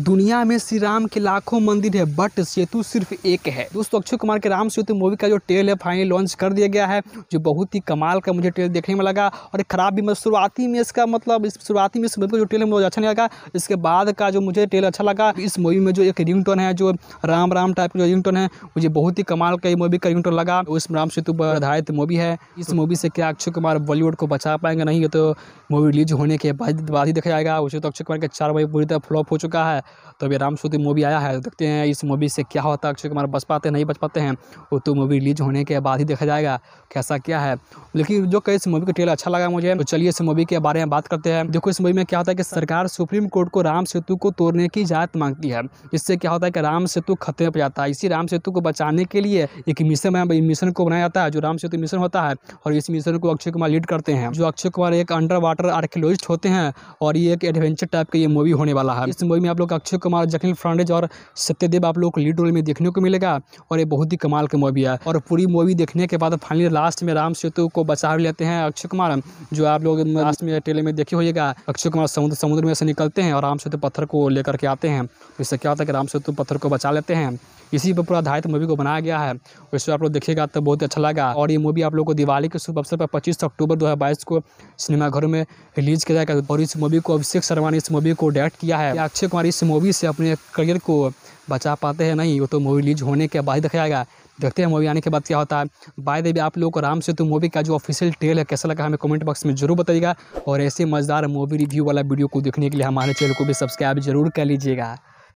दुनिया में श्री राम के लाखों मंदिर है बट सेतु सिर्फ एक है दोस्तों अक्षय कुमार के राम सेतु मूवी का जो ट्रेल है फाइनली लॉन्च कर दिया गया है जो बहुत ही कमाल का मुझे ट्रेल देखने में लगा और ख़राब भी मैं मतलब शुरुआती में इसका मतलब इस शुरुआती में इस मूवी का जो ट्रेल है मुझे अच्छा नहीं लगा इसके बाद का जो मुझे ट्रेल अच्छा लगा इस मूवी में जो एक रिंग है जो राम राम टाइप का जो रिंग है मुझे बहुत ही कमाल का मूवी का रिंग लगा उस तो राम सेतु पर आधारित मूवी है इस मूवी से क्या अक्षय कुमार बॉलीवुड को बचा पाएंगे नहीं तो मूवी रिलीज होने के बाद ही देखा जाएगा उसे तो अक्षय कुमार के चार मूवी पूरी तरह फ्लॉप हो चुका है है तो अभी राम सूती मूवी आया है तो देखते हैं इस मूवी से क्या होता है अक्षय कुमार बच पाते नहीं बच पाते हैं वो तो मूवी रिलीज होने के बाद ही देखा जाएगा कैसा क्या है लेकिन जो कहे इस मूवी का ट्रेलर अच्छा लगा मुझे तो चलिए इस मूवी के बारे में बात करते हैं देखो इस मूवी में क्या होता है कि सरकार सुप्रीम कोर्ट को राम सेतु को तोड़ने की इजाज़त मांगती है इससे क्या होता है कि राम सेतु खतरे पर जाता है इसी राम सेतु को बचाने के लिए एक मिशन मिशन को बनाया जाता है जो राम सेतु मिशन होता है और इस मिशन को अक्षय कुमार लीड करते हैं जो अक्षय कुमार एक अंडर वाटर आर्कियोलॉजिस्ट होते हैं और ये एक एडवेंचर टाइप का ये मूवी होने वाला है इस मूवी में आप लोग अक्षय कुमार जखिल फ्रांडेज और सत्यदेव आप लोग को लीड रोल में देखने को मिलेगा और ये बहुत ही कमाल की मूवी है और पूरी मूवी देखने के बाद फाइनली लास्ट में राम सेतु को बचा लेते हैं अक्षय कुमार जो आप लोग लास्ट में ट्रेलर में देखे होगा अक्षय कुमार समुद्र समुद्र में से निकलते हैं और राम सेतु पत्थर को लेकर के आते हैं इससे क्या होता है कि राम सेतु पत्थर को बचा लेते हैं इसी पर पूरा आधारित मूवी को बनाया गया है और आप लोग देखिएगा तो बहुत अच्छा लगा और ये मूवी आप लोग को दिवाली के शुभ अवसर पर 25 अक्टूबर 2022 को सिनेमाघरों में रिलीज किया जाएगा और इस मूवी को अभिषेक शर्मा ने इस मूवी को डायरेक्ट किया है अक्षय कुमार इस मूवी से अपने करियर को बचा पाते हैं नहीं वो तो मूवी रिलीज होने के बाद ही दिखाएगा देखते हैं मूवी आने के बाद क्या होता है बाय द वे आप लोगों को राम तो मूवी का जो ऑफिशियल टेल है कैसा लगा हमें कमेंट बॉक्स में जरूर बताइएगा और ऐसे मज़ेदार मूवी रिव्यू वाला वीडियो को देखने के लिए हमारे चैनल को भी सब्सक्राइब जरूर कर लीजिएगा